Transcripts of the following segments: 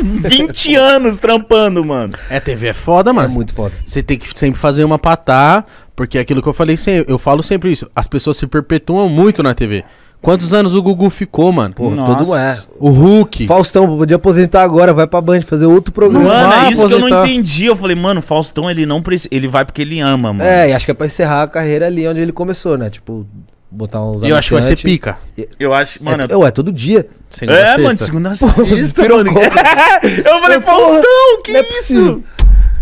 20 anos trampando, mano. É, TV é foda, mano. É muito foda. Você tem que sempre fazer uma patá, porque é aquilo que eu falei, eu falo sempre isso. As pessoas se perpetuam muito na TV. Quantos anos o Gugu ficou, mano? Pô, Nossa. todo é. O Hulk. Faustão, podia aposentar agora, vai pra Band fazer outro programa. Mano, é isso aposentar. que eu não entendi. Eu falei, mano, Faustão, ele não precisa. Ele vai porque ele ama, mano. É, e acho que é pra encerrar a carreira ali onde ele começou, né? Tipo, botar uns. Eu acho que vai ser pica. Eu acho, é mano. É, eu... é todo dia. Segunda é, sexta. mano, segunda a sexta. Porra, eu falei, Faustão, é que isso?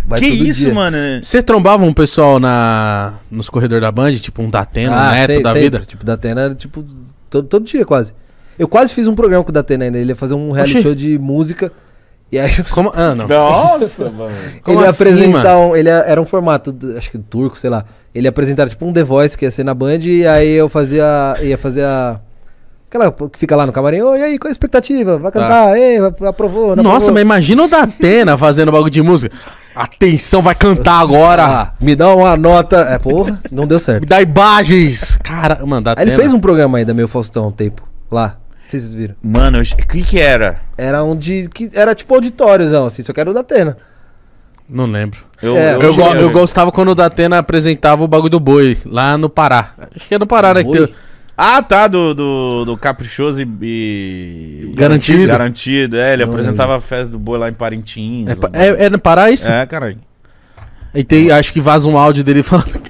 Vai que isso, dia. mano? Você trombava um pessoal na, nos corredores da Band, tipo um Datena, ah, um neto sei, da sempre. vida? Tipo, Datena era tipo todo, todo dia quase. Eu quase fiz um programa com o Datena ainda. Ele ia fazer um reality Oxi. show de música. E aí, Como? Ah, não. Nossa, mano. Como ele assim, apresentar um, ele é, era um formato, acho que turco, sei lá. Ele apresentava tipo um The Voice que ia ser na Band e aí eu fazia ia fazer a Aquela que fica lá no camarim, e aí, qual a expectativa? Vai tá. cantar, tá. ei, aprovou, Nossa, aprovou. mas imagina o da Atena fazendo bagulho de música. Atenção, vai cantar agora. Ah, me dá uma nota. É, porra, não deu certo. me dá imagens. Cara, mano, da Atena. Aí ele fez um programa ainda, meu Faustão, um tempo, lá. Vocês viram? Mano, o que que era? Era um de. Que era tipo auditóriozão, assim, só que era o da Atena. Não lembro. Eu, É. eu, eu, go- eu gostava quando o Atena apresentava o bagulho do boi, lá no Pará. Acho que é no Pará, né? que Ah, tá, do, do, do Caprichoso e, e- Garantido. Garantido, é, ele apresentava a festa do boi lá em Parintins. É, é, é no Pará isso? É, caralho. E tem, acho que vaza um áudio dele falando.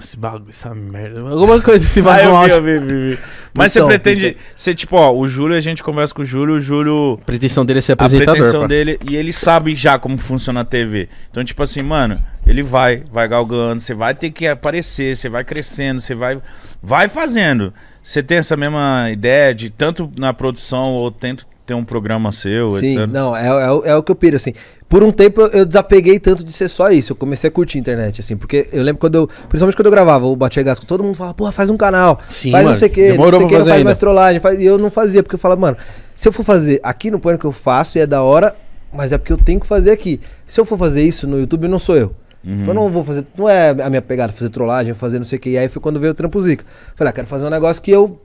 Esse, bagulho, essa merda. Alguma coisa, se assim, ah, vaza um áudio. vi, vi, vi. Mas então, você pretende. Então. Você, tipo, ó, o Júlio, a gente conversa com o Júlio, o Júlio. A pretensão dele é ser apresentador. A pretensão dele. E ele sabe já como funciona a TV. Então, tipo assim, mano, ele vai, vai galgando, você vai ter que aparecer, você vai crescendo, você vai. Vai fazendo. Você tem essa mesma ideia de tanto na produção ou tanto ter um programa seu, Sim, etc. não, é, é, é, o que eu piro, assim. Por um tempo eu, eu, desapeguei tanto de ser só isso, eu comecei a curtir a internet, assim, porque eu lembro quando eu, principalmente quando eu gravava o Batia Gasco, todo mundo falava, porra, faz um canal, Sim, faz mano, não sei o que, não sei que, faz ainda. mais trollagem, faz... e eu não fazia, porque eu falava, mano, se eu for fazer aqui no Pânico eu faço e é da hora, mas é porque eu tenho que fazer aqui. Se eu for fazer isso no YouTube, não sou eu. Uhum. Então, eu não vou fazer, não é a minha pegada fazer trollagem, fazer não sei o que. E aí foi quando veio o Trampo Zica. Falei, ah, quero fazer um negócio que eu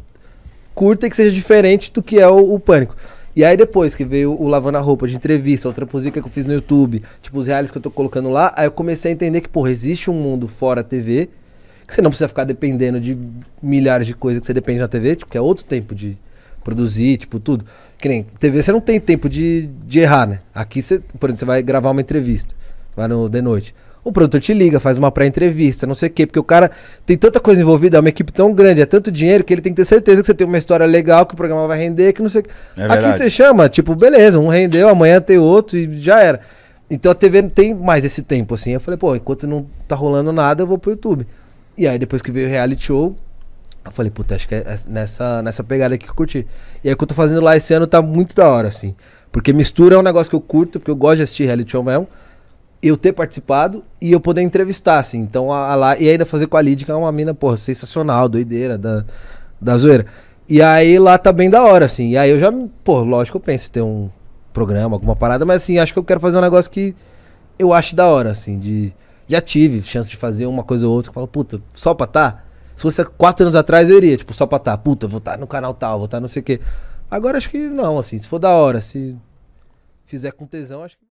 curta e que seja diferente do que é o, o Pânico. E aí depois que veio o Lavando a Roupa de entrevista, outra música que eu fiz no YouTube, tipo os reais que eu tô colocando lá, aí eu comecei a entender que, porra, existe um mundo fora a TV, que você não precisa ficar dependendo de milhares de coisas que você depende na TV, tipo, que é outro tempo de produzir, tipo, tudo. Que nem TV você não tem tempo de, de errar, né? Aqui você, por exemplo, você vai gravar uma entrevista, vai no de noite. O produtor te liga, faz uma pré-entrevista, não sei o quê, porque o cara tem tanta coisa envolvida, é uma equipe tão grande, é tanto dinheiro que ele tem que ter certeza que você tem uma história legal, que o programa vai render, que não sei o quê. É Aqui você chama, tipo, beleza, um rendeu, amanhã tem outro e já era. Então a TV não tem mais esse tempo, assim. Eu falei, pô, enquanto não tá rolando nada, eu vou pro YouTube. E aí depois que veio o reality show, eu falei, puta, acho que é, é nessa, nessa pegada aqui que eu curti. E aí o que eu tô fazendo lá esse ano tá muito da hora, assim. Porque mistura é um negócio que eu curto, porque eu gosto de assistir reality show mesmo eu ter participado e eu poder entrevistar, assim. Então, a, a lá, e ainda fazer com a Lid, que é uma mina, porra, sensacional, doideira, da, da zoeira. E aí lá tá bem da hora, assim. E aí eu já, pô, lógico, eu penso em ter um programa, alguma parada, mas assim, acho que eu quero fazer um negócio que eu acho da hora, assim, de. Já tive chance de fazer uma coisa ou outra, que falo, puta, só pra tá? Se fosse quatro anos atrás, eu iria, tipo, só pra tá, puta, vou estar tá no canal tal, vou estar tá não sei o quê. Agora acho que não, assim, se for da hora, se fizer com tesão, acho que.